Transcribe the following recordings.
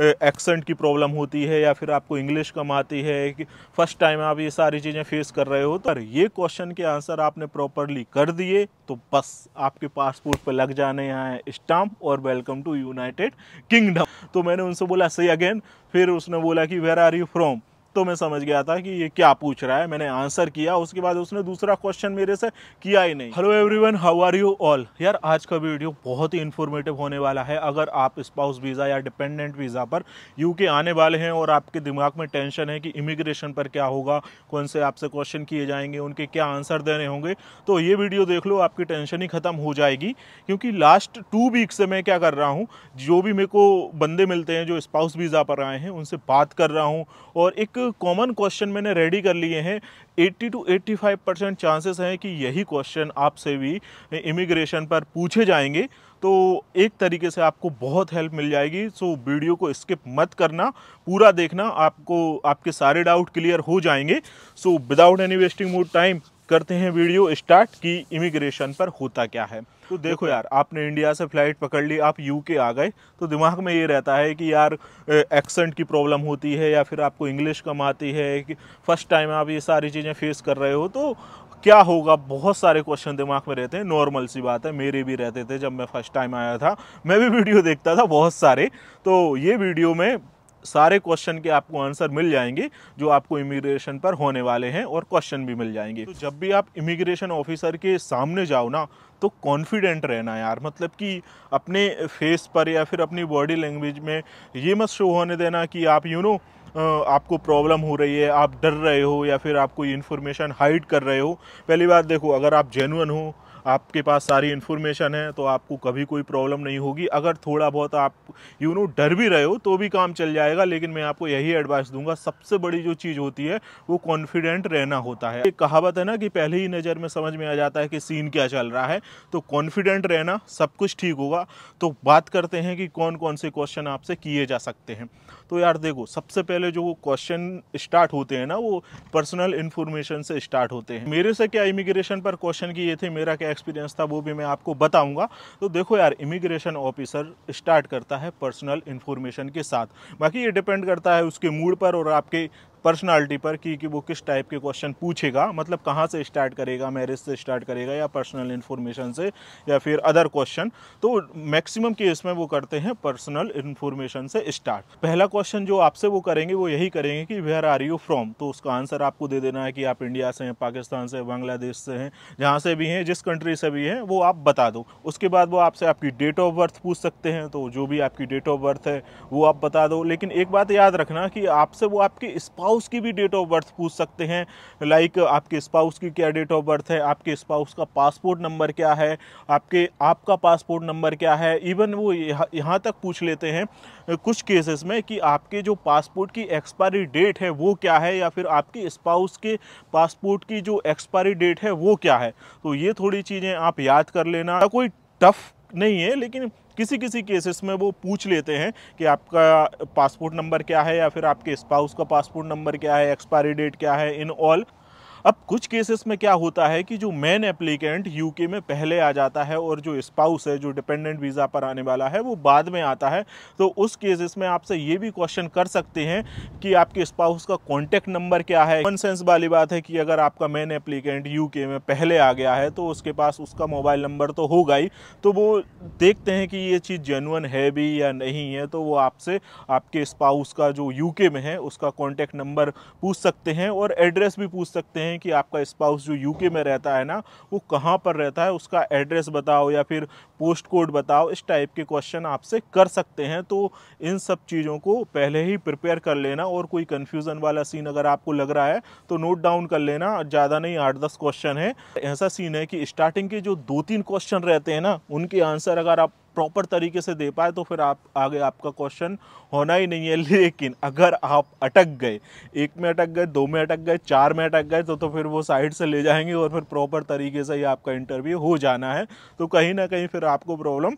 accent की problem होती है या फिर आपको इंग्लिश कम आती है कि फर्स्ट टाइम आप ये सारी चीज़ें फेस कर रहे हो तो ये क्वेश्चन के आंसर आपने प्रॉपरली कर दिए तो बस आपके पासपोर्ट पर लग जाने हैं स्टाम्प और वेलकम टू यूनाइटेड किंगडम तो मैंने उनसे बोला सही अगेन फिर उसने बोला कि वेर आर यू फ्रॉम तो मैं समझ गया था कि ये क्या पूछ रहा है मैंने आंसर किया उसके बाद उसने दूसरा क्वेश्चन मेरे से किया ही नहीं hello everyone how are you all यार आज का वीडियो बहुत ही इन्फॉर्मेटिव होने वाला है अगर आप स्पाउस वीज़ा या डिपेंडेंट वीज़ा पर यूके आने वाले हैं और आपके दिमाग में टेंशन है कि इमिग्रेशन पर क्या होगा कौन से आपसे क्वेश्चन किए जाएंगे उनके क्या आंसर देने होंगे तो ये वीडियो देख लो आपकी टेंशन ही ख़त्म हो जाएगी क्योंकि लास्ट टू वीक से मैं क्या कर रहा हूँ जो भी मेरे को बंदे मिलते हैं जो स्पाउस वीज़ा पर आए हैं उनसे बात कर रहा हूँ और एक कॉमन क्वेश्चन मैंने रेडी कर लिए हैं 80 टू 85 परसेंट चांसेस हैं कि यही क्वेश्चन आपसे भी इमिग्रेशन पर पूछे जाएंगे तो एक तरीके से आपको बहुत हेल्प मिल जाएगी सो वीडियो को स्किप मत करना पूरा देखना आपको आपके सारे डाउट क्लियर हो जाएंगे so without any wasting more time करते हैं वीडियो स्टार्ट कि इमिग्रेशन पर होता क्या है तो देखो यार आपने इंडिया से फ्लाइट पकड़ ली आप यूके आ गए तो दिमाग में ये रहता है कि यार एक्सेंट की प्रॉब्लम होती है या फिर आपको इंग्लिश कम आती है कि फर्स्ट टाइम आप ये सारी चीज़ें फेस कर रहे हो तो क्या होगा बहुत सारे क्वेश्चन दिमाग में रहते हैं नॉर्मल सी बात है मेरे भी रहते थे जब मैं फर्स्ट टाइम आया था मैं भी वीडियो देखता था बहुत सारे तो ये वीडियो में सारे क्वेश्चन के आपको आंसर मिल जाएंगे जो आपको इमिग्रेशन पर होने वाले हैं और क्वेश्चन भी मिल जाएंगे तो जब भी आप इमिग्रेशन ऑफिसर के सामने जाओ ना तो कॉन्फिडेंट रहना यार मतलब कि अपने फेस पर या फिर अपनी बॉडी लैंग्वेज में ये मत शो होने देना कि आप यू नो आपको प्रॉब्लम हो रही है आप डर रहे हो या फिर आप कोई इन्फॉर्मेशन हाइड कर रहे हो पहली बात देखो अगर आप जेनुअन हो आपके पास सारी इन्फॉर्मेशन है तो आपको कभी कोई प्रॉब्लम नहीं होगी अगर थोड़ा बहुत आप यू नो डर भी रहे हो तो भी काम चल जाएगा लेकिन मैं आपको यही एडवाइस दूंगा सबसे बड़ी जो चीज़ होती है वो कॉन्फिडेंट रहना होता है एक कहावत है ना कि पहले ही नज़र में समझ में आ जाता है कि सीन क्या चल रहा है तो कॉन्फिडेंट रहना सब कुछ ठीक होगा तो बात करते हैं कि कौन कौन से क्वेश्चन आपसे किए जा सकते हैं तो यार देखो सबसे पहले जो क्वेश्चन स्टार्ट होते हैं ना वो पर्सनल इन्फॉर्मेशन से स्टार्ट होते हैं मेरे से क्या इमिग्रेशन पर क्वेश्चन किए थे मेरा क्या एक्सपीरियंस था वो भी मैं आपको बताऊंगा तो देखो यार इमिग्रेशन ऑफिसर स्टार्ट करता है पर्सनल इन्फॉर्मेशन के साथ बाकी ये डिपेंड करता है उसके मूड पर और आपके पर्सनालिटी पर कि, कि वो किस टाइप के क्वेश्चन पूछेगा मतलब कहाँ से स्टार्ट करेगा मैरिज से स्टार्ट करेगा या पर्सनल इन्फॉर्मेशन से या फिर अदर क्वेश्चन तो मैक्सिमम केस में वो करते हैं पर्सनल इन्फॉर्मेशन से स्टार्ट पहला क्वेश्चन जो आपसे वो करेंगे वो यही करेंगे कि वेयर आर यू फ्रॉम तो उसका आंसर आपको दे देना है कि आप इंडिया से हैं पाकिस्तान से बांग्लादेश से हैं जहाँ से भी हैं जिस कंट्री से भी हैं वो आप बता दो उसके बाद वो आपसे आपकी डेट ऑफ बर्थ पूछ सकते हैं तो जो भी आपकी डेट ऑफ बर्थ है वो आप बता दो लेकिन एक बात याद रखना कि आपसे वो आपके स्पाउस स्पाउस की भी डेट ऑफ बर्थ पूछ सकते हैं लाइक आपके स्पाउस की क्या डेट ऑफ बर्थ है आपके स्पाउस का पासपोर्ट नंबर क्या है आपके आपका पासपोर्ट नंबर क्या है इवन वो यहाँ तक पूछ लेते हैं कुछ केसेस में कि आपके जो पासपोर्ट की एक्सपायरी डेट है वो क्या है या फिर आपके स्पाउस के पासपोर्ट की जो एक्सपायरी डेट है वो क्या है तो ये थोड़ी चीज़ें आप याद कर लेना कोई टफ़ नहीं है लेकिन किसी किसी केसेस में वो पूछ लेते हैं कि आपका पासपोर्ट नंबर क्या है या फिर आपके स्पाउस का पासपोर्ट नंबर क्या है एक्सपायरी डेट क्या है इन ऑल अब कुछ केसेस में क्या होता है कि जो मेन एप्लीकेंट यूके में पहले आ जाता है और जो स्पाउस है जो डिपेंडेंट वीज़ा पर आने वाला है वो बाद में आता है तो उस केसेस में आपसे ये भी क्वेश्चन कर सकते हैं कि आपके स्पाउस का कॉन्टैक्ट नंबर क्या है कॉमन सेंस वाली बात है कि अगर आपका मेन एप्लीकेंट यू में पहले आ गया है तो उसके पास उसका मोबाइल नंबर तो होगा ही तो वो देखते हैं कि ये चीज़ जेनुअन है भी या नहीं है तो वो आपसे आपके स्पाउस का जो यू में है उसका कॉन्टैक्ट नंबर पूछ सकते हैं और एड्रेस भी पूछ सकते हैं हैं कि आपका स्पाउस जो यूके में रहता है ना वो कहाँ पर रहता है उसका एड्रेस बताओ या फिर पोस्ट कोड बताओ इस टाइप के क्वेश्चन आपसे कर सकते हैं तो इन सब चीज़ों को पहले ही प्रिपेयर कर लेना और कोई कन्फ्यूज़न वाला सीन अगर आपको लग रहा है तो नोट डाउन कर लेना ज़्यादा नहीं आठ दस क्वेश्चन है ऐसा सीन है कि स्टार्टिंग के जो दो तीन क्वेश्चन रहते हैं ना उनके आंसर अगर आप प्रॉपर तरीके से दे पाए तो फिर आप आगे आपका क्वेश्चन होना ही नहीं है लेकिन अगर आप अटक गए एक में अटक गए दो में अटक गए चार में अटक गए तो तो फिर वो साइड से ले जाएंगे और फिर प्रॉपर तरीके से ही आपका इंटरव्यू हो जाना है तो कहीं ना कहीं फिर आपको प्रॉब्लम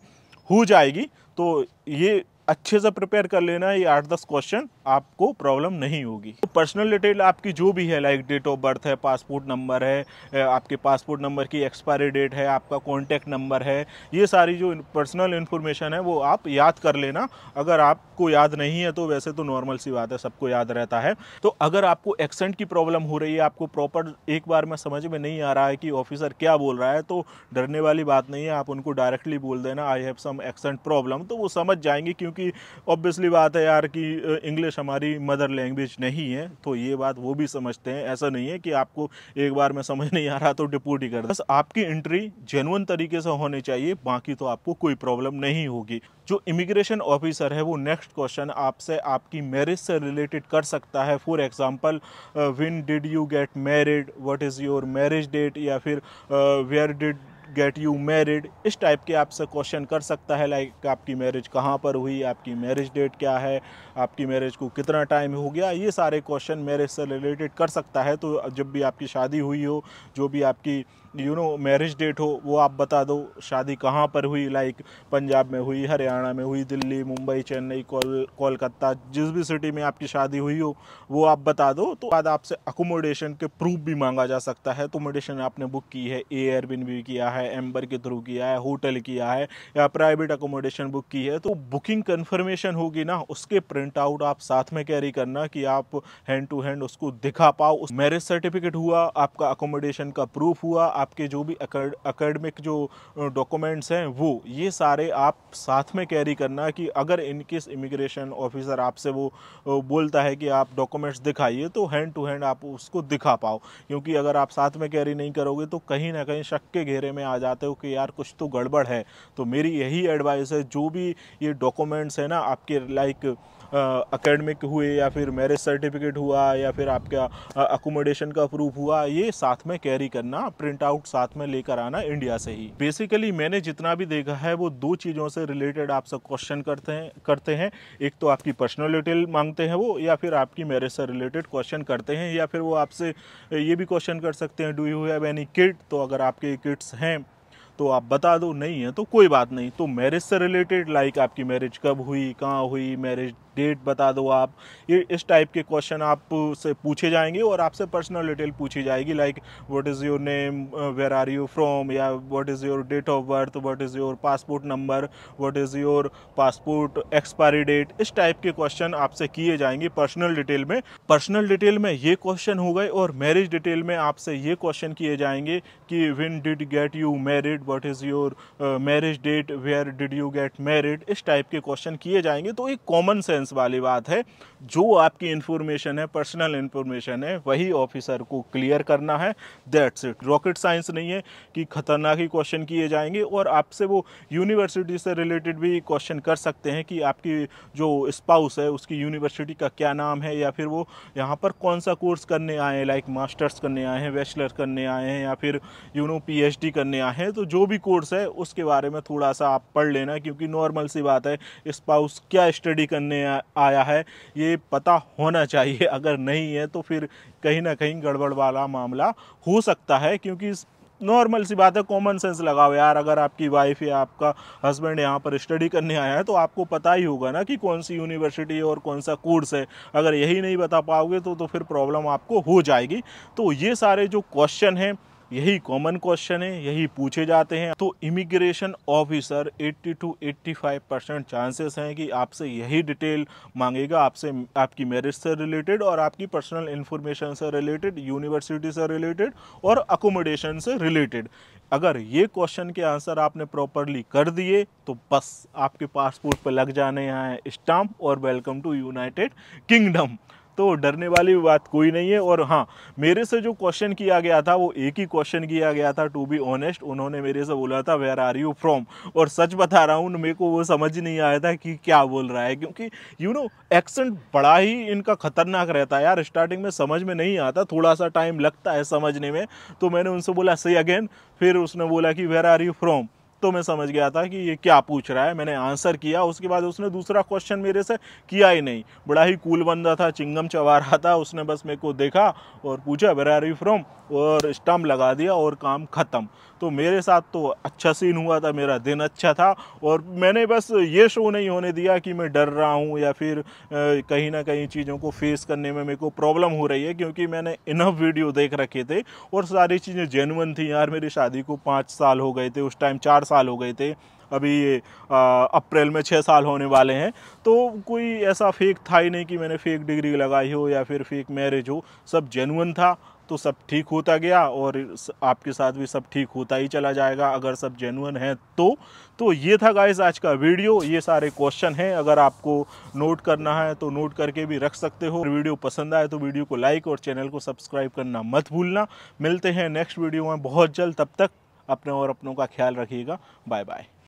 हो जाएगी तो ये अच्छे से प्रिपेयर कर लेना ये आठ दस क्वेश्चन आपको प्रॉब्लम नहीं होगी तो पर्सनल डिटेल आपकी जो भी है लाइक डेट ऑफ बर्थ है पासपोर्ट नंबर है आपके पासपोर्ट नंबर की एक्सपायरी डेट है आपका कॉन्टैक्ट नंबर है ये सारी जो पर्सनल इन्फॉर्मेशन है वो आप याद कर लेना अगर आपको याद नहीं है तो वैसे तो नॉर्मल सी बात है सबको याद रहता है तो अगर आपको एक्सेंट की प्रॉब्लम हो रही है आपको प्रॉपर एक बार में समझ में नहीं आ रहा है कि ऑफिसर क्या बोल रहा है तो डरने वाली बात नहीं है आप उनको डायरेक्टली बोल देना I have some accent problem तो वो समझ जाएंगे क्योंकि क्योंकि ऑब्वियसली बात है यार कि इंग्लिश हमारी मदर लैंग्वेज नहीं है तो ये बात वो भी समझते हैं ऐसा नहीं है कि आपको एक बार में समझ नहीं आ रहा तो डिपोर्ट ही कर बस आपकी एंट्री जेनुअन तरीके से होनी चाहिए बाकी तो आपको कोई प्रॉब्लम नहीं होगी जो इमिग्रेशन ऑफिसर है वो नेक्स्ट क्वेश्चन आपसे आपकी मैरिज से रिलेटेड कर सकता है for example when did you get married what is your marriage date या फिर where did get you married इस टाइप के आपसे क्वेश्चन कर सकता है लाइक आपकी मैरिज कहाँ पर हुई आपकी मैरिज डेट क्या है आपकी मैरिज को कितना टाइम हो गया ये सारे क्वेश्चन मैरिज से रिलेटेड कर सकता है तो जब भी आपकी शादी हुई हो जो भी आपकी यू नो मैरिज डेट हो वो आप बता दो शादी कहाँ पर हुई लाइक पंजाब में हुई हरियाणा में हुई दिल्ली मुंबई चेन्नई कोल कोलकाता जिस भी सिटी में आपकी शादी हुई हो वो आप बता दो तो बाद आपसे अकोमोडेशन के प्रूफ भी मांगा जा सकता है अकोमोडेशन तो आपने बुक की है एयरबिन भी किया है है एम्बर के थ्रू किया है होटल किया है या प्राइवेट अकोमोडेशन बुक की है तो बुकिंग कन्फर्मेशन होगी ना उसके प्रिंट आउट आप साथ में कैरी करना कि आप हैंड टू हैंड उसको दिखा पाओ उस मैरिज सर्टिफिकेट हुआ आपका अकोमोडेशन का प्रूफ हुआ आपके जो भी अकेडमिक जो डॉक्यूमेंट्स हैं वो ये सारे आप साथ में कैरी करना कि अगर इनकेस इमिग्रेशन ऑफिसर आपसे वो बोलता है कि आप डॉक्यूमेंट्स दिखाइए तो हैंड टू हैंड आप उसको दिखा पाओ क्योंकि अगर आप साथ में कैरी नहीं करोगे तो कहीं ना कहीं शक के घेरे में आ आ जाते हो कि यार कुछ तो गड़बड़ है तो मेरी यही एडवाइस है जो भी ये डॉक्यूमेंट्स है ना आपके लाइक अकेडमिक हुए या फिर मैरिज सर्टिफिकेट हुआ या फिर आपका अकोमोडेशन का प्रूफ हुआ ये साथ में कैरी करना प्रिंट आउट साथ में लेकर आना इंडिया से ही बेसिकली मैंने जितना भी देखा है वो दो चीज़ों से रिलेटेड आपसे क्वेश्चन करते हैं करते हैं एक तो आपकी पर्सनल डिटेल मांगते हैं वो या फिर आपकी मैरिज से रिलेटेड क्वेश्चन करते हैं या फिर वो आपसे ये भी क्वेश्चन कर सकते हैं do you have any kit तो अगर आपके किट्स हैं तो आप बता दो नहीं है तो कोई बात नहीं तो मैरिज से रिलेटेड लाइक आपकी मैरिज कब हुई कहाँ हुई मैरिज डेट बता दो आप ये इस टाइप के क्वेश्चन आप से पूछे जाएंगे और आपसे पर्सनल डिटेल पूछी जाएगी like what is your name where are you from या what is your date of birth what is your passport number what is your passport expiry date इस टाइप के क्वेश्चन आपसे किए जाएंगे पर्सनल डिटेल में personal detail में ये question हो गए और मैरिज डिटेल में आपसे ये क्वेश्चन किए जाएंगे कि when did get you married what is your marriage date where did you get married इस टाइप के क्वेश्चन किए जाएंगे तो एक कॉमन सेंस वाली बात है जो आपकी इन्फॉर्मेशन है पर्सनल इन्फॉर्मेशन है वही ऑफिसर को क्लियर करना है दैट्स इट रॉकेट साइंस नहीं है कि खतरनाक ही क्वेश्चन किए जाएंगे और आपसे वो यूनिवर्सिटी से रिलेटेड भी क्वेश्चन कर सकते हैं कि आपकी जो स्पाउस है उसकी यूनिवर्सिटी का क्या नाम है या फिर वो यहाँ पर कौन सा कोर्स करने आए हैं लाइक मास्टर्स करने आए हैं बैचलर करने आए हैं या फिर यू नो पी करने आए हैं तो जो भी कोर्स है उसके बारे में थोड़ा सा आप पढ़ लेना क्योंकि नॉर्मल सी बात है स्पाउस क्या स्टडी करने आया है ये पता होना चाहिए अगर नहीं है तो फिर कहीं ना कहीं गड़बड़ वाला मामला हो सकता है क्योंकि नॉर्मल सी बात है कॉमन सेंस लगाओ यार अगर आपकी वाइफ या आपका हस्बैंड यहाँ पर स्टडी करने आया है तो आपको पता ही होगा ना कि कौन सी यूनिवर्सिटी है और कौन सा कोर्स है अगर यही नहीं बता पाओगे तो तो फिर प्रॉब्लम आपको हो जाएगी तो ये सारे जो क्वेश्चन हैं यही कॉमन क्वेश्चन है यही पूछे जाते हैं तो immigration officer 80 to 85 percent chances हैं कि आपसे यही डिटेल मांगेगा आपसे आपकी मैरिज से रिलेटेड और आपकी पर्सनल इन्फॉर्मेशन से रिलेटेड यूनिवर्सिटी से रिलेटेड और अकोमोडेशन से रिलेटेड अगर ये क्वेश्चन के आंसर आपने प्रॉपरली कर दिए तो बस आपके पासपोर्ट पर लग जाने यहाँ स्टाम्प और वेलकम टू यूनाइटेड किंगडम तो डरने वाली बात कोई नहीं है और हाँ मेरे से जो क्वेश्चन किया गया था वो एक ही क्वेश्चन किया गया था टू बी ऑनेस्ट उन्होंने मेरे से बोला था वेयर आर यू फ्रॉम और सच बता रहा हूँ मेरे को वो समझ नहीं आया था कि क्या बोल रहा है क्योंकि यू नो एक्सेंट बड़ा ही इनका खतरनाक रहता है यार स्टार्टिंग में समझ में नहीं आता थोड़ा सा टाइम लगता है समझने में तो मैंने उनसे बोला सही अगेन फिर उसने बोला कि वेयर आर यू फ्रॉम तो मैं समझ गया था कि ये क्या पूछ रहा है मैंने आंसर किया उसके बाद उसने दूसरा क्वेश्चन मेरे से किया ही नहीं बड़ा ही कूल बंदा था चिंगम चबा रहा था उसने बस मेरे को देखा और पूछा वेर आर यू फ्रॉम और स्टम्प लगा दिया और काम ख़त्म तो मेरे साथ तो अच्छा सीन हुआ था मेरा दिन अच्छा था और मैंने बस ये शो नहीं होने दिया कि मैं डर रहा हूँ या फिर कहीं ना कहीं चीज़ों को फेस करने में मेरे को प्रॉब्लम हो रही है क्योंकि मैंने इनफ वीडियो देख रखे थे और सारी चीज़ें जेनुअन थी यार मेरी शादी को पाँच साल हो गए थे उस टाइम चार साल साल हो गए थे अभी अप्रैल में छः साल होने वाले हैं तो कोई ऐसा फेक था ही नहीं कि मैंने फेक डिग्री लगाई हो या फिर फेक मैरिज हो सब जेनुअन था तो सब ठीक होता गया और आपके साथ भी सब ठीक होता ही चला जाएगा अगर सब जेनुअन है तो तो ये था गाइस आज का वीडियो ये सारे क्वेश्चन हैं अगर आपको नोट करना है तो नोट करके भी रख सकते हो वीडियो पसंद आए तो वीडियो को लाइक और चैनल को सब्सक्राइब करना मत भूलना मिलते हैं नेक्स्ट वीडियो में बहुत जल्द तब तक अपने और अपनों का ख्याल रखिएगा बाय बाय